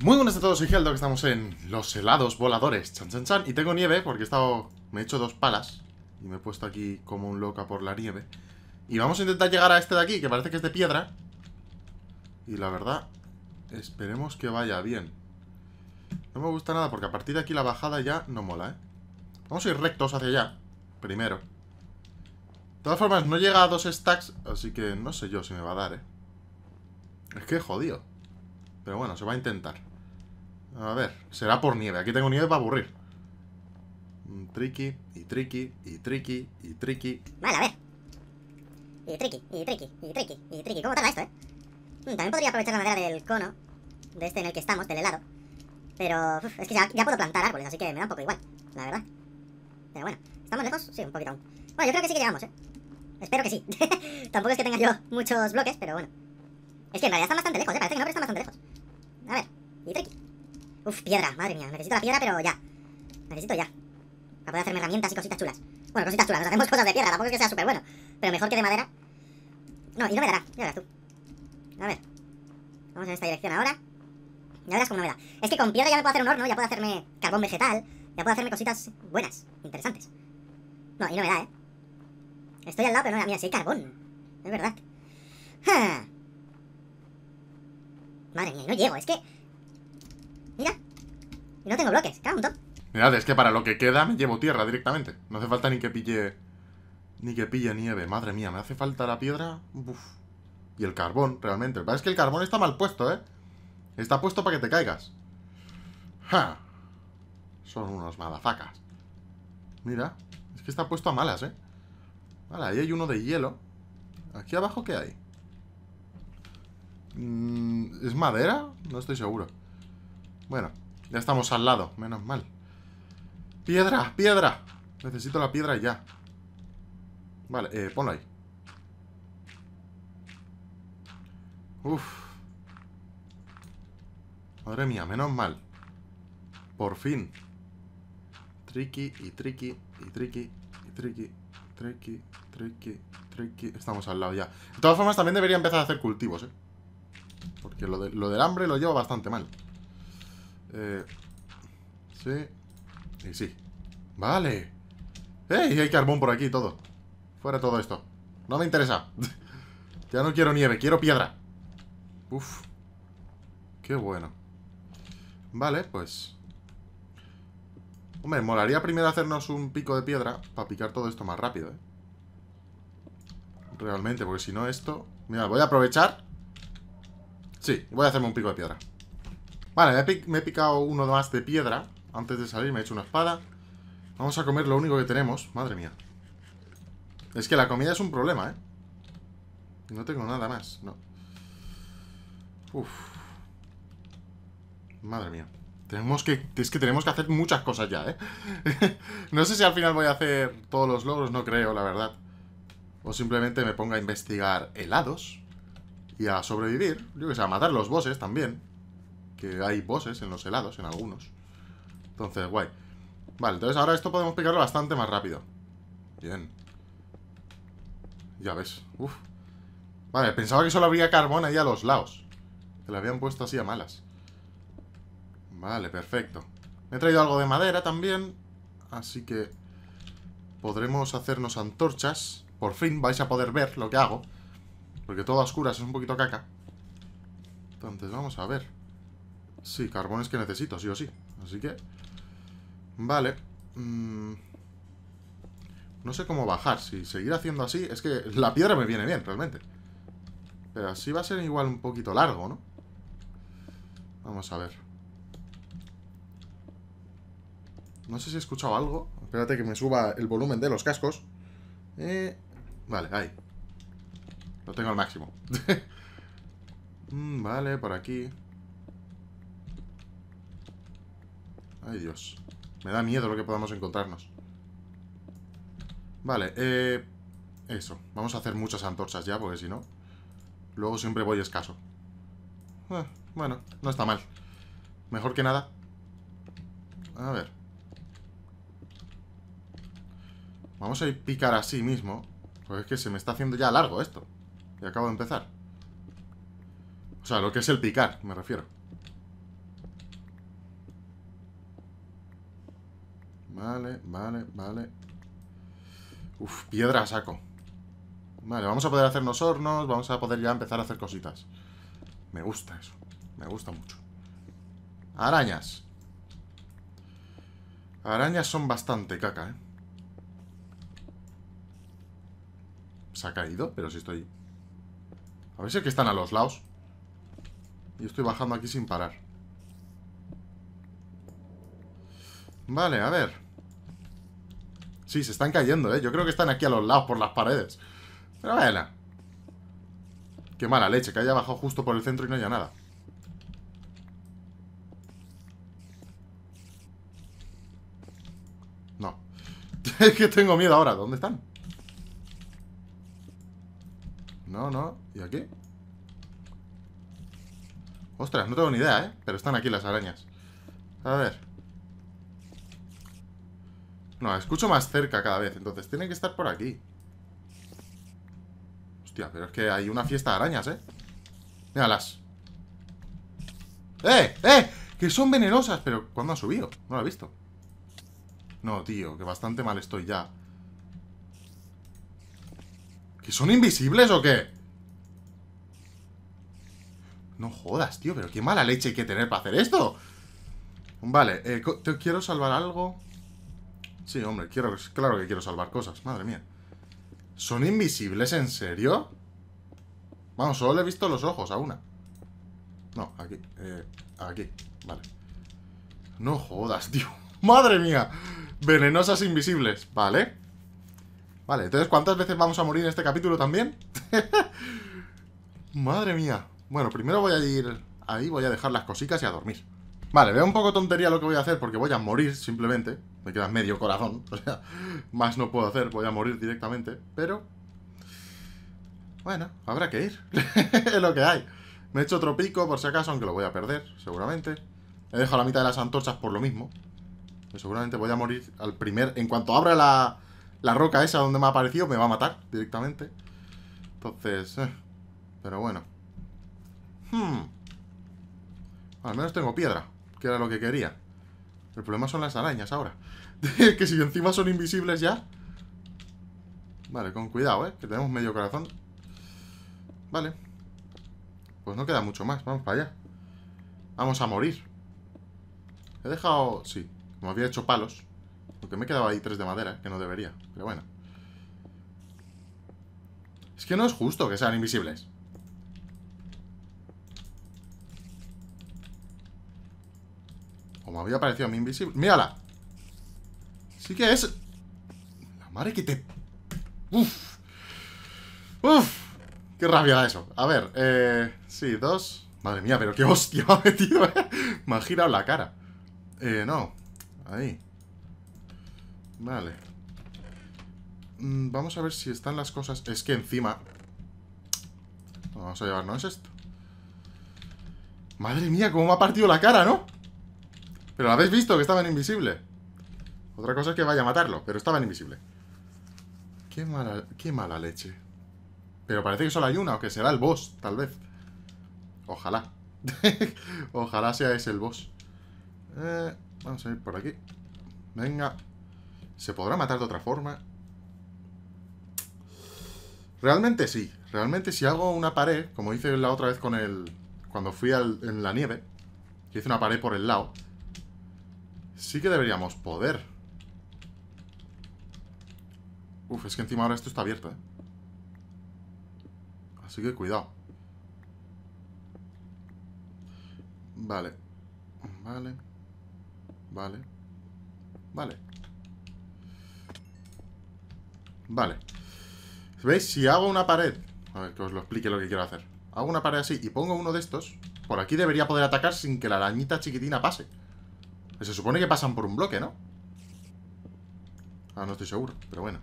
Muy buenas a todos, soy que estamos en los helados voladores, chan chan chan, y tengo nieve porque he estado, me he hecho dos palas y me he puesto aquí como un loca por la nieve. Y vamos a intentar llegar a este de aquí, que parece que es de piedra. Y la verdad, esperemos que vaya bien. No me gusta nada porque a partir de aquí la bajada ya no mola, ¿eh? Vamos a ir rectos hacia allá, primero. De todas formas, no llega a dos stacks, así que no sé yo si me va a dar, ¿eh? Es que jodido. Pero bueno, se va a intentar. A ver, será por nieve. Aquí tengo nieve para aburrir. Tricky, y tricky, y tricky, y tricky. Vale, a ver. Y tricky, y tricky, y tricky, y tricky. ¿Cómo tarda esto, eh? Hmm, también podría aprovechar la madera del cono, de este en el que estamos, del helado. Pero es que ya, puedo plantar árboles, así que me da un poco igual, la verdad. Pero bueno, ¿estamos lejos? Sí, un poquito aún. Bueno, yo creo que sí que llegamos, ¿eh? Espero que sí. Tampoco es que tenga yo muchos bloques, pero bueno. Es que en realidad están bastante lejos, ¿eh? Parece que no, pero bastante lejos. A ver, y tricky. Uf, piedra, madre mía. Necesito la piedra, pero ya. Necesito ya. Para poder hacerme herramientas y cositas chulas. Bueno, cositas chulas, nos hacemos cosas de piedra, tampoco es que sea súper bueno. Pero mejor que de madera. No, y no me dará, ya verás tú. A ver. Vamos en esta dirección ahora. Ya verás cómo no me da. Es que con piedra ya me puedo hacer un horno, ya puedo hacerme carbón vegetal, ya puedo hacerme cositas buenas, interesantes. No, y no me da, ¿eh? Estoy al lado, pero no me da. Mira, si carbón. Es verdad. Ah. Madre mía, no llego, es que... Mira, no tengo bloques, cago en Mirad, es que para lo que queda me llevo tierra directamente. No hace falta ni que pille... Ni que pille nieve. Madre mía, me hace falta la piedra. Y el carbón, realmente. Es que el carbón está mal puesto, ¿eh? Está puesto para que te caigas. ¡Ja! Son unos madafacas. Mira. Es que está puesto a malas, ¿eh? Vale, ahí hay uno de hielo. ¿Aquí abajo qué hay? Mm, ¿Es madera? No estoy seguro. Bueno, ya estamos al lado, menos mal. ¡Piedra! ¡Piedra! Necesito la piedra ya. Vale, eh, ponlo ahí. Uf. Madre mía, menos mal. Por fin. Tricky y tricky y tricky y tricky, tricky, tricky, tricky. Estamos al lado ya. De todas formas, también debería empezar a hacer cultivos, ¿eh? Porque lo, lo del hambre lo llevo bastante mal. Eh, sí. Y sí. Vale. ¡Ey! Hay carbón por aquí todo. Fuera todo esto. No me interesa. ya no quiero nieve, quiero piedra. Uf. Qué bueno. Vale, pues... Hombre, molaría primero hacernos un pico de piedra para picar todo esto más rápido, ¿eh? Realmente, porque si no esto... Mira, voy a aprovechar. Sí, voy a hacerme un pico de piedra. Vale, me he, picado uno más de piedra. Antes de salir me he hecho una espada. Vamos a comer lo único que tenemos. Madre mía. Es que la comida es un problema, ¿eh? No tengo nada más, no. Uf. Madre mía. Tenemos que, es que tenemos que hacer muchas cosas ya, ¿eh? no sé si al final voy a hacer todos los logros, no creo, la verdad. O simplemente me ponga a investigar helados y a sobrevivir. Yo que sé, a matar los bosses también que hay bosses en los helados, en algunos. Entonces, guay. Vale, entonces ahora esto podemos picarlo bastante más rápido. Bien. Ya ves. Uf. Vale, pensaba que solo habría carbón ahí a los lados. Que le habían puesto así a malas. Vale, perfecto. Me he traído algo de madera también. Así que podremos hacernos antorchas. Por fin vais a poder ver lo que hago. Porque todo a oscuras es un poquito caca. Entonces vamos a ver. Sí, carbón es que necesito, sí o sí. Así que... Vale. Mm, no sé cómo bajar. Si seguir haciendo así... Es que la piedra me viene bien, realmente. Pero así va a ser igual un poquito largo, ¿no? Vamos a ver. No sé si he escuchado algo. Espérate que me suba el volumen de los cascos. Eh, vale, ahí. Lo tengo al máximo. Mm, vale, por aquí. Ay, Dios. Me da miedo lo que podamos encontrarnos. Vale, eh... Eso. Vamos a hacer muchas antorchas ya, porque si no... Luego siempre voy escaso. Ah, bueno, no está mal. Mejor que nada. A ver. Vamos a ir picar así mismo. Porque es que se me está haciendo ya largo esto. Y acabo de empezar. O sea, lo que es el picar, me refiero. Vale, vale, vale. Uf, piedra saco. Vale, vamos a poder hacernos hornos, vamos a poder ya empezar a hacer cositas. Me gusta eso, me gusta mucho. Arañas. Arañas son bastante caca, ¿eh? Se ha caído, pero si estoy... A ver si es que están a los lados. Y estoy bajando aquí sin parar. Vale, a ver. Sí, se están cayendo, ¿eh? Yo creo que están aquí a los lados, por las paredes. Pero bueno. Qué mala leche, que haya bajado justo por el centro y no haya nada. No. es que tengo miedo ahora. ¿Dónde están? No, no. ¿Y aquí? Ostras, no tengo ni idea, ¿eh? Pero están aquí las arañas. A ver. No, escucho más cerca cada vez, entonces tiene que estar por aquí. Hostia, pero es que hay una fiesta de arañas, ¿eh? Míralas. ¡Eh! ¡Eh! Que son venenosas, pero ¿cuándo ha subido? No lo he visto. No, tío, que bastante mal estoy ya. ¿Que son invisibles o qué? No jodas, tío, pero qué mala leche hay que tener para hacer esto. Vale, eh, te quiero salvar algo. Sí, hombre, quiero, claro que quiero salvar cosas, madre mía. ¿Son invisibles, en serio? Vamos, solo le he visto los ojos a una. No, aquí, eh, aquí, vale. No jodas, tío. ¡Madre mía! Venenosas invisibles, vale. Vale, entonces, ¿cuántas veces vamos a morir en este capítulo también? Madre mía. Bueno, primero voy a ir ahí, voy a dejar las cositas y a dormir. Vale, veo un poco tontería lo que voy a hacer porque voy a morir simplemente me queda medio corazón, o sea, más no puedo hacer, voy a morir directamente, pero... Bueno, habrá que ir, es lo que hay. Me he hecho otro pico por si acaso, aunque lo voy a perder, seguramente. He dejado la mitad de las antorchas por lo mismo. Pues seguramente voy a morir al primer... En cuanto abra la, la roca esa donde me ha aparecido, me va a matar directamente. Entonces... Eh, pero bueno. Hmm. Al menos tengo piedra, que era lo que quería. El problema son las arañas ahora. que si encima son invisibles ya... Vale, con cuidado, ¿eh? Que tenemos medio corazón. Vale. Pues no queda mucho más. Vamos para allá. Vamos a morir. He dejado... Sí, como había hecho palos. Porque me quedaba ahí tres de madera, que no debería. Pero bueno. Es que no es justo que sean invisibles. Como había aparecido a mí invisible. ¡Mírala! Sí que es... La madre que te... ¡Uf! ¡Uf! ¡Qué rabia da eso! A ver, eh... Sí, dos... Madre mía, pero qué hostia me ha metido, eh. Me ha girado la cara. Eh, no. Ahí. Vale. Mm, vamos a ver si están las cosas... Es que encima... Vamos a llevarnos esto. Madre mía, cómo me ha partido la cara, ¿no? Pero lo habéis visto, que estaba en invisible. Otra cosa es que vaya a matarlo, pero estaba en invisible. Qué mala, qué mala leche. Pero parece que solo hay una, o que será el boss, tal vez. Ojalá. Ojalá sea ese el boss. Eh, vamos a ir por aquí. Venga. ¿Se podrá matar de otra forma? Realmente sí. Realmente si hago una pared, como hice la otra vez con el... Cuando fui en la nieve, hice una pared por el lado Sí que deberíamos poder. Uf, es que encima ahora esto está abierto, ¿eh? Así que cuidado. Vale. Vale. Vale. Vale. Vale. ¿Veis? Si hago una pared... A ver, que os lo explique lo que quiero hacer. Hago una pared así y pongo uno de estos. Por aquí debería poder atacar sin que la arañita chiquitina pase. Pues se supone que pasan por un bloque, ¿no? Ah, no estoy seguro, pero bueno.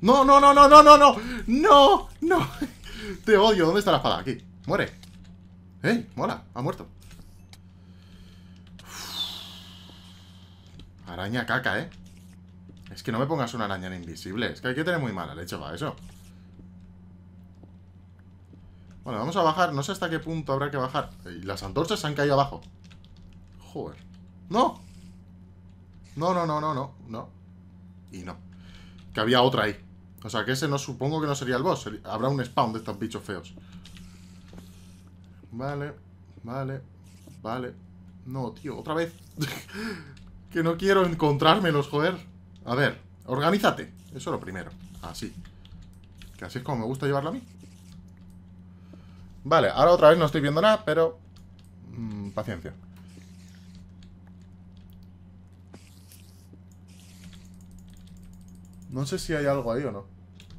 ¡No, no, no, no, no, no, no! ¡No! ¡No! Te odio. ¿Dónde está la espada? Aquí. Muere. Eh, Mola. Ha muerto. Araña caca, ¿eh? Es que no me pongas una araña en invisible. Es que hay que tener muy mala leche para eso. Bueno, vamos a bajar. No sé hasta qué punto habrá que bajar. Y las antorchas se han caído abajo. Joder. ¡No! No, no, no, no, no. Y no. Que había otra ahí. O sea, que ese no supongo que no sería el boss. Habrá un spawn de estos bichos feos. Vale. Vale. Vale. No, tío. Otra vez. que no quiero encontrármelos, joder. A ver. Organízate. Eso es lo primero. Así. Que así es como me gusta llevarlo a mí. Vale, ahora otra vez no estoy viendo nada, pero... Mm, paciencia. No sé si hay algo ahí o no.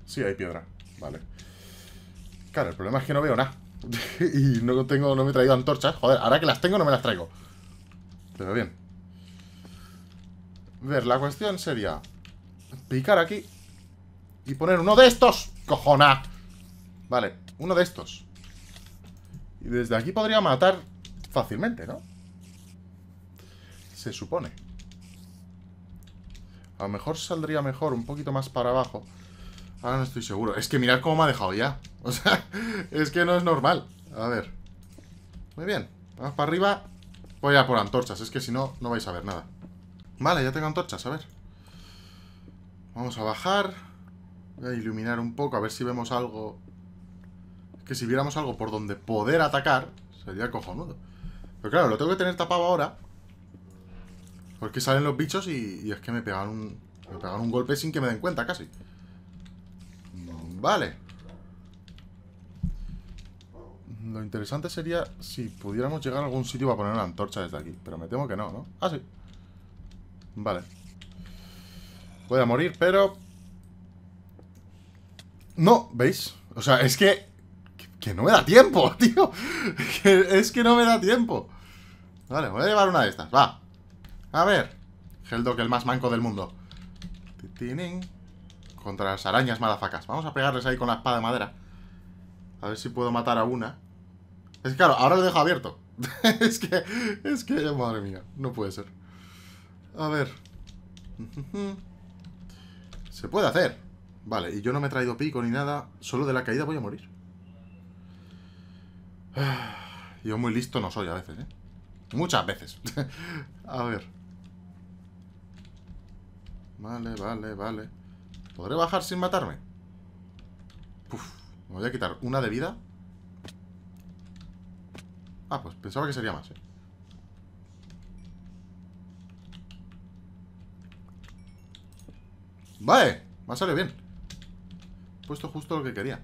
Sí, hay piedra. Vale. Claro, el problema es que no veo nada. y no tengo, no me he traído antorchas. Joder, ahora que las tengo no me las traigo. Pero bien. Ver, la cuestión sería... Picar aquí. Y poner uno de estos. Cojona. Vale, uno de estos. Y desde aquí podría matar fácilmente, ¿no? Se supone. A lo mejor saldría mejor un poquito más para abajo. Ahora no estoy seguro. Es que mirad cómo me ha dejado ya. O sea, es que no es normal. A ver. Muy bien. Vamos para arriba. Voy a por antorchas. Es que si no, no vais a ver nada. Vale, ya tengo antorchas. A ver. Vamos a bajar. Voy a iluminar un poco. A ver si vemos algo que si viéramos algo por donde poder atacar, sería cojonudo. Pero claro, lo tengo que tener tapado ahora. Porque salen los bichos y, es que me pegaron un, me pegaron un golpe sin que me den cuenta, casi. Vale. Lo interesante sería si pudiéramos llegar a algún sitio para poner una antorcha desde aquí. Pero me temo que no, ¿no? Ah, sí. Vale. Voy a morir, pero... No, ¿veis? O sea, es que que no me da tiempo, tío. es que no me da tiempo. Vale, voy a llevar una de estas, va. A ver. que el más manco del mundo. Contra las arañas malafacas. Vamos a pegarles ahí con la espada de madera. A ver si puedo matar a una. Es que claro, ahora lo dejo abierto. es que, es que, madre mía, no puede ser. A ver. Se puede hacer. Vale, y yo no me he traído pico ni nada. Solo de la caída voy a morir. Yo muy listo no soy a veces, ¿eh? Muchas veces. a ver. Vale, vale, vale. ¿Podré bajar sin matarme? me voy a quitar una de vida. Ah, pues pensaba que sería más, ¿eh? Vale, me ha salido bien Puesto justo lo que quería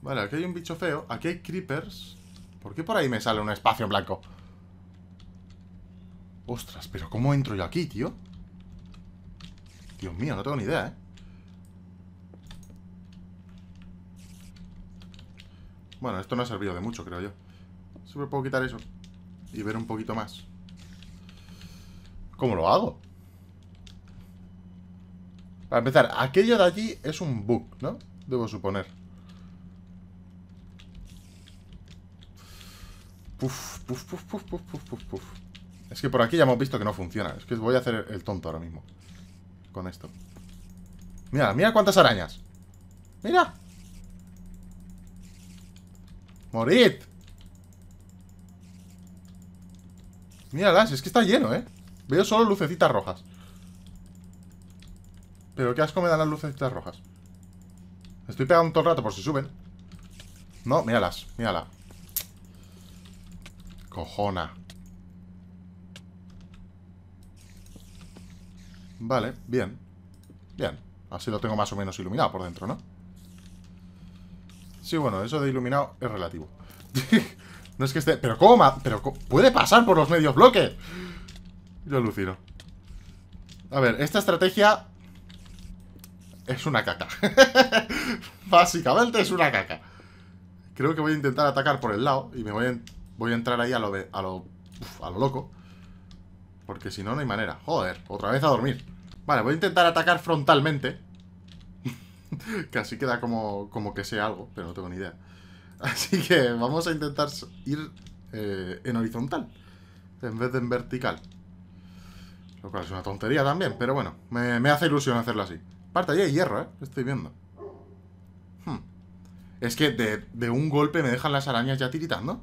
Vale, aquí hay un bicho feo Aquí hay creepers ¿Por qué por ahí me sale un espacio en blanco? Ostras, pero ¿cómo entro yo aquí, tío? Dios mío, no tengo ni idea, ¿eh? Bueno, esto no ha servido de mucho, creo yo Siempre puedo quitar eso Y ver un poquito más ¿Cómo lo hago? Para empezar, aquello de allí es un bug, ¿no? Debo suponer Es que por aquí ya hemos visto que no funciona. Es que voy a hacer el tonto ahora mismo. Con esto. Mira, mira cuántas arañas. Mira. Morid. Míralas, es que está lleno, ¿eh? Veo solo lucecitas rojas. Pero qué asco me dan las lucecitas rojas. Estoy pegando todo el rato por si suben. No, míralas, mírala. Cojona. Vale, bien. Bien. Así lo tengo más o menos iluminado por dentro, ¿no? Sí, bueno, eso de iluminado es relativo. no es que esté... ¿Pero cómo? Ma... ¿Pero puede pasar por los medios bloques? Yo alucino. A ver, esta estrategia... Es una caca. Básicamente es una caca. Creo que voy a intentar atacar por el lado y me voy a Voy a entrar ahí a lo, a lo, loco. Porque si no, no hay manera. Joder, otra vez a dormir. Vale, voy a intentar atacar frontalmente. que así queda como, como que sea algo, pero no tengo ni idea. Así que vamos a intentar ir eh, en horizontal. En vez de en vertical. Lo cual es una tontería también, pero bueno. Me, hace ilusión hacerlo así. Parte allí hay hierro, ¿eh? Estoy viendo. Hmm. Es que de, de un golpe me dejan las arañas ya tiritando.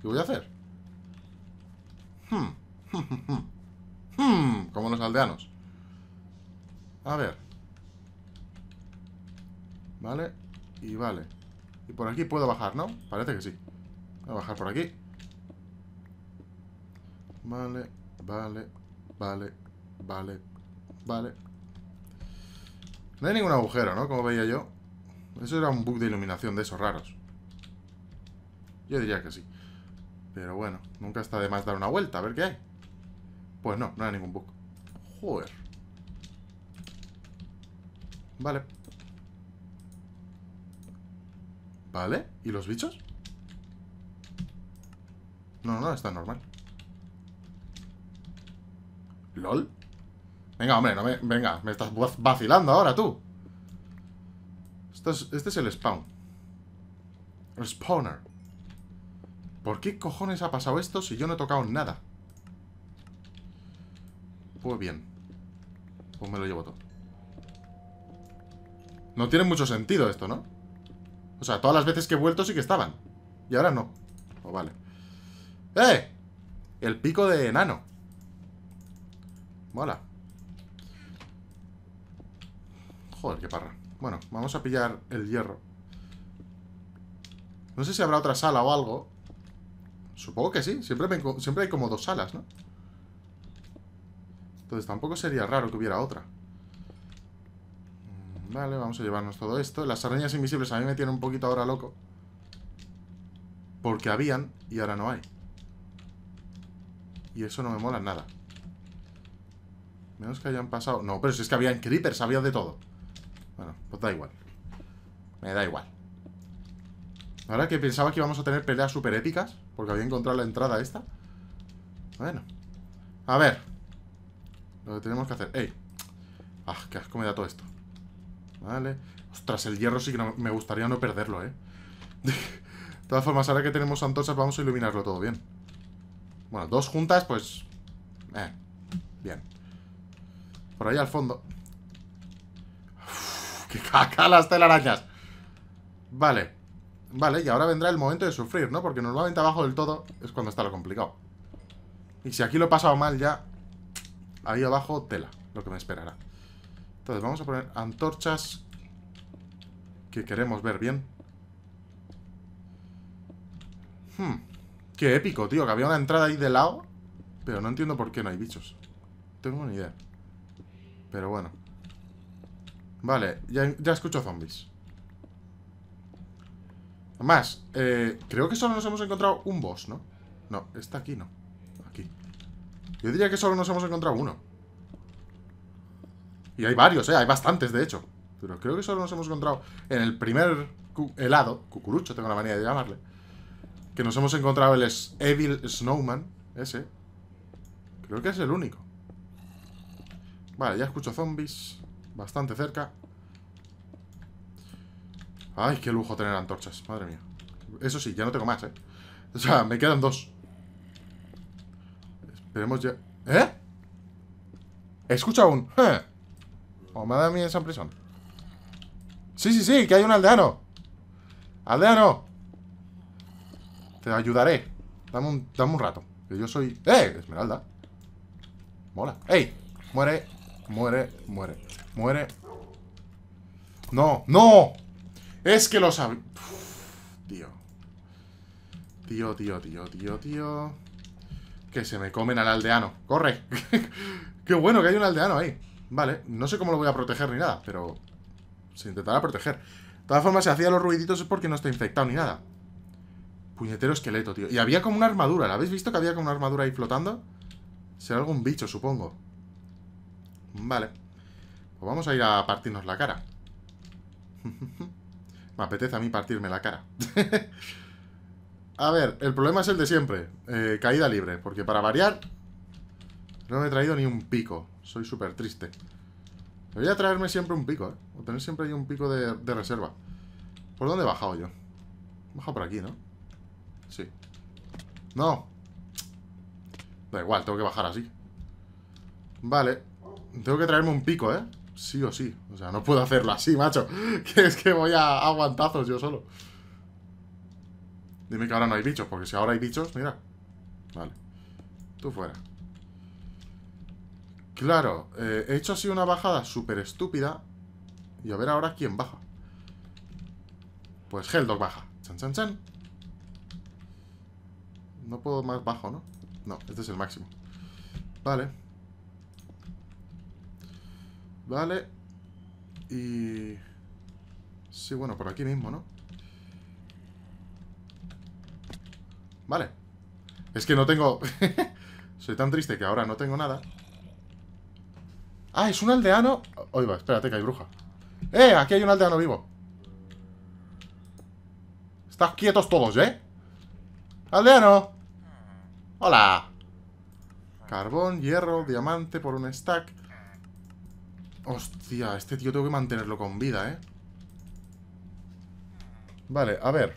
¿Qué voy a hacer? Hmm. Hmm. Como los aldeanos. A ver. Vale. Y vale. Y por aquí puedo bajar, ¿no? Parece que sí. Voy a bajar por aquí. Vale, vale, vale, vale, vale. No hay ningún agujero, ¿no? Como veía yo. Eso era un bug de iluminación de esos raros. Yo diría que sí. Pero bueno, nunca está de más dar una vuelta, a ver qué hay. Pues no, no hay ningún bug. Joder. Vale. Vale, ¿y los bichos? No, no, está normal. ¿Lol? Venga, hombre, no me... Venga, me estás vacilando ahora, tú. este es el spawn. El spawner. ¿Por qué cojones ha pasado esto si yo no he tocado nada? Pues bien. Pues me lo llevo todo. No tiene mucho sentido esto, ¿no? O sea, todas las veces que he vuelto sí que estaban. Y ahora no. Pues vale. ¡Eh! El pico de enano. Mola. Joder, qué parra. Bueno, vamos a pillar el hierro. No sé si habrá otra sala o algo Supongo que sí. Siempre, siempre hay como dos salas, ¿no? Entonces tampoco sería raro que hubiera otra. Mm, vale, vamos a llevarnos todo esto. Las arañas invisibles a mí me tienen un poquito ahora loco. Porque habían y ahora no hay. Y eso no me mola nada. Menos que hayan pasado... No, pero si es que habían creepers, había de todo. Bueno, pues da igual. Me da igual. Ahora que pensaba que íbamos a tener peleas súper épicas... Porque había encontrado la entrada esta. Bueno. A ver. Lo que tenemos que hacer. ¡Ey! ¡Ah! ¡Qué asco me da todo esto! Vale. Ostras, el hierro sí que me gustaría no perderlo, ¿eh? de todas formas, ahora que tenemos antorchas vamos a iluminarlo todo bien. Bueno, dos juntas, pues... Eh, bien. Por ahí al fondo. ¡Qué caca las telarañas! Vale. Vale, y ahora vendrá el momento de sufrir, ¿no? Porque normalmente abajo del todo es cuando está lo complicado. Y si aquí lo he pasado mal ya, ahí abajo tela, lo que me esperará. Entonces vamos a poner antorchas que queremos ver bien. Hmm, qué épico, tío, que había una entrada ahí de lado, pero no entiendo por qué no hay bichos. tengo ni idea. Pero bueno. Vale, ya, ya escucho zombies. Más, eh, creo que solo nos hemos encontrado un boss, ¿no? No, está aquí, no. Aquí. Yo diría que solo nos hemos encontrado uno. Y hay varios, ¿eh? Hay bastantes, de hecho. Pero creo que solo nos hemos encontrado en el primer helado, cucurucho tengo la manía de llamarle, que nos hemos encontrado el Evil Snowman, ese. Creo que es el único. Vale, ya escucho zombies bastante cerca. Ay, qué lujo tener antorchas, madre mía. Eso sí, ya no tengo más, ¿eh? O sea, me quedan dos. Esperemos ya... ¿Eh? Escucha un... ¿Eh? O me ha dado a mí esa prisión Sí, sí, sí, que hay un aldeano. Aldeano. Te ayudaré. Dame un, dame un rato. Que yo soy... ¡Eh! Esmeralda. Mola. ¡Ey! Muere, muere, muere. Muere. No, no. Es que lo sabía. Tío. Tío, tío, tío, tío, tío. Que se me comen al aldeano. ¡Corre! ¡Qué bueno que hay un aldeano ahí! Vale, no sé cómo lo voy a proteger ni nada, pero... Se intentará proteger. De todas formas, se si hacía los ruiditos es porque no está infectado ni nada. Puñetero esqueleto, tío. Y había como una armadura. ¿La habéis visto que había como una armadura ahí flotando? Será algún bicho, supongo. Vale. Pues vamos a ir a partirnos la cara. Me apetece a mí partirme la cara. a ver, el problema es el de siempre. Eh, caída libre. Porque para variar... No me he traído ni un pico. Soy súper triste. Debería traerme siempre un pico, ¿eh? O tener siempre ahí un pico de, de reserva. ¿Por dónde he bajado yo? He bajado por aquí, ¿no? Sí. ¡No! Da igual, tengo que bajar así. Vale. Tengo que traerme un pico, ¿eh? sí o sí. O sea, no puedo hacerlo así, macho. Que es que voy a aguantazos yo solo. Dime que ahora no hay bichos, porque si ahora hay bichos, mira. Vale. Tú fuera. Claro, eh, he hecho así una bajada súper estúpida. Y a ver ahora quién baja. Pues Heldog baja. Chan, chan, chan. No puedo más bajo, ¿no? No, este es el máximo. Vale. Vale. Y... Sí, bueno, por aquí mismo, ¿no? Vale. Es que no tengo... Soy tan triste que ahora no tengo nada. Ah, es un aldeano... oiga va, espérate que hay bruja. ¡Eh! Aquí hay un aldeano vivo. Estás quietos todos, ¿eh? ¡Aldeano! ¡Hola! Carbón, hierro, diamante por un stack. Hostia, este tío tengo que mantenerlo con vida, ¿eh? Vale, a ver.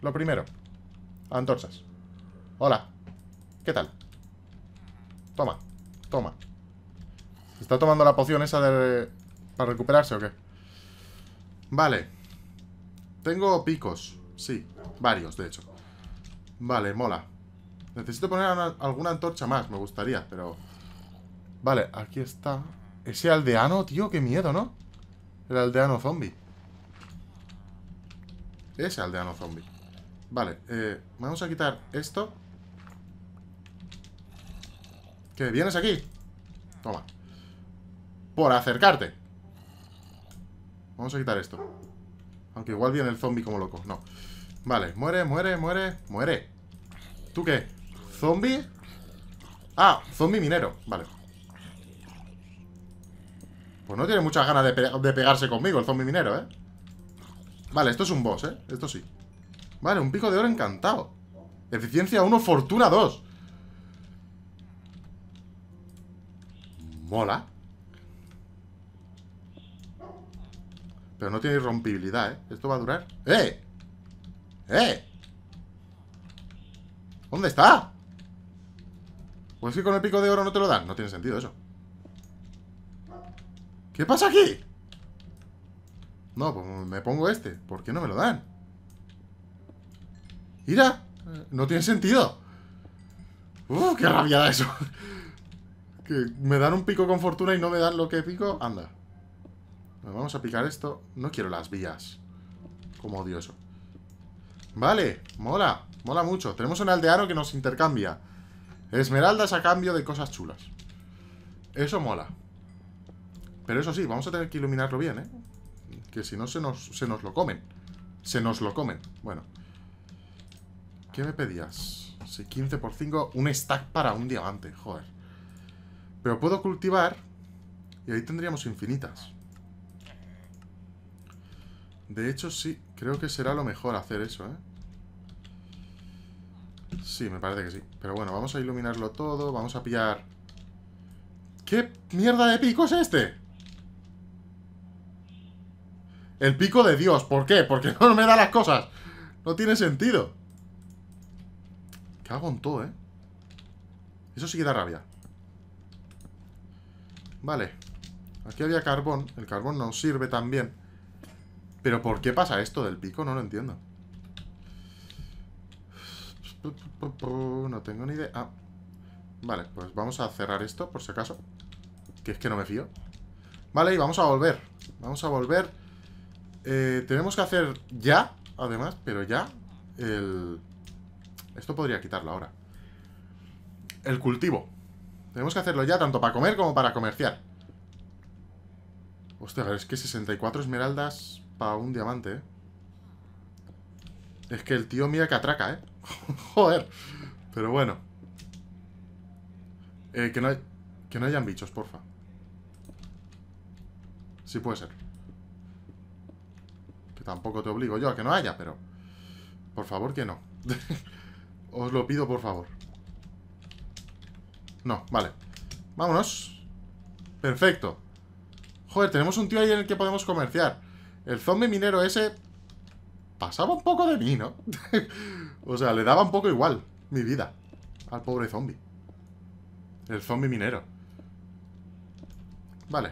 Lo primero. Antorchas. Hola. ¿Qué tal? Toma. Toma. ¿Está tomando la poción esa de... para recuperarse o qué? Vale. Tengo picos. Sí, varios, de hecho. Vale, mola. Necesito poner alguna antorcha más, me gustaría, pero... Vale, aquí está... Ese aldeano, tío, qué miedo, ¿no? El aldeano zombie. Ese aldeano zombie. Vale, eh, vamos a quitar esto. ¿Que vienes aquí? Toma. Por acercarte. Vamos a quitar esto. Aunque igual viene el zombie como loco. No. Vale, muere, muere, muere, muere. ¿Tú qué? ¿Zombie? Ah, zombie minero. Vale. Pues no tiene muchas ganas de, pegarse conmigo el zombie minero, ¿eh? Vale, esto es un boss, ¿eh? Esto sí Vale, un pico de oro encantado Eficiencia 1, fortuna 2 Mola Pero no tiene irrompibilidad, ¿eh? Esto va a durar ¡Eh! ¡Eh! ¿Dónde está? Pues que con el pico de oro no te lo dan No tiene sentido eso ¿Qué pasa aquí? No, pues me pongo este. ¿Por qué no me lo dan? ¡Ira! no tiene sentido. ¡Uh, qué rabia eso! que me dan un pico con fortuna y no me dan lo que pico. Anda. Vamos a picar esto. No quiero las vías. Como odioso. Vale, mola. Mola mucho. Tenemos un aldeano que nos intercambia esmeraldas a cambio de cosas chulas. Eso mola. Pero eso sí, vamos a tener que iluminarlo bien, ¿eh? Que si no se nos, se nos lo comen. Se nos lo comen. Bueno. ¿Qué me pedías? Sí, 15 por 5. Un stack para un diamante. Joder. Pero puedo cultivar. Y ahí tendríamos infinitas. De hecho, sí. Creo que será lo mejor hacer eso, ¿eh? Sí, me parece que sí. Pero bueno, vamos a iluminarlo todo. Vamos a pillar... ¿Qué mierda de pico es este? El pico de Dios. ¿Por qué? Porque no me da las cosas. No tiene sentido. hago en todo, ¿eh? Eso sí que da rabia. Vale. Aquí había carbón. El carbón nos sirve también. Pero ¿por qué pasa esto del pico? No lo entiendo. No tengo ni idea. Ah. Vale, pues vamos a cerrar esto por si acaso. Que es que no me fío. Vale, y vamos a volver. Vamos a volver eh, tenemos que hacer ya, además, pero ya, el... Esto podría quitarlo ahora. El cultivo. Tenemos que hacerlo ya, tanto para comer como para comerciar. Hostia, es que 64 esmeraldas para un diamante, ¿eh? Es que el tío mira que atraca, ¿eh? Joder. Pero bueno. Eh, que no, que no hayan bichos, porfa. Sí puede ser tampoco te obligo yo a que no haya, pero... Por favor que no. Os lo pido, por favor. No, vale. Vámonos. Perfecto. Joder, tenemos un tío ahí en el que podemos comerciar. El zombie minero ese... Pasaba un poco de mí, ¿no? o sea, le daba un poco igual mi vida al pobre zombie. El zombie minero. Vale.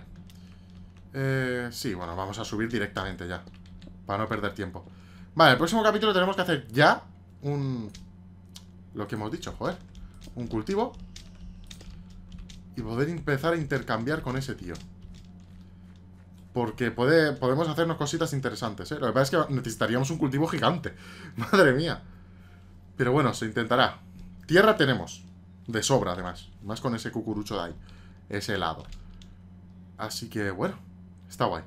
Eh, sí, bueno, vamos a subir directamente ya. Para no perder tiempo. Vale, el próximo capítulo tenemos que hacer ya un... Lo que hemos dicho, joder. Un cultivo. Y poder empezar a intercambiar con ese tío. Porque puede, podemos hacernos cositas interesantes, ¿eh? Lo que pasa es que necesitaríamos un cultivo gigante. Madre mía. Pero bueno, se intentará. Tierra tenemos. De sobra, además. Más con ese cucurucho de ahí. Ese helado. Así que, bueno. Está guay.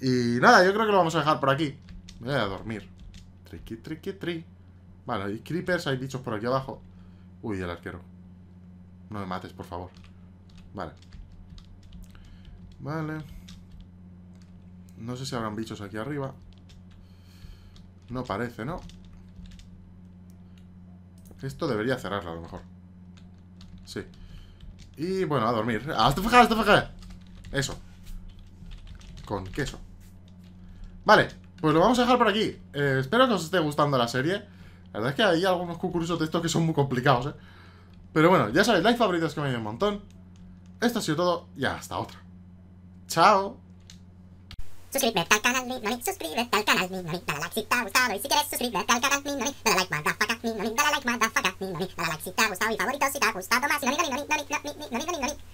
Y nada, yo creo que lo vamos a dejar por aquí. voy a dormir. Triqui, triqui, tri. Vale, hay creepers, hay bichos por aquí abajo. Uy, el arquero. No me mates, por favor. Vale. Vale. No sé si habrán bichos aquí arriba. No parece, ¿no? Esto debería cerrarlo, a lo mejor. Sí. Y bueno, a dormir. ¡Hasta fijar, hasta fijar! Eso. Con queso. Vale, pues lo vamos a dejar por aquí. Eh, espero que os esté gustando la serie. La verdad es que hay algunos concursos de estos que son muy complicados, ¿eh? Pero bueno, ya sabéis, like, favoritos que me dio un montón. Esto ha sido todo y hasta otra. ¡Chao! Suscríbete al canal mi suscríbete al canal mi dale like si te ha gustado y si quieres suscríbete al canal mi dale like madafaca mi noni, dale like madafaca mi noni, dale like si te ha gustado y favorito si te ha gustado más noni noni noni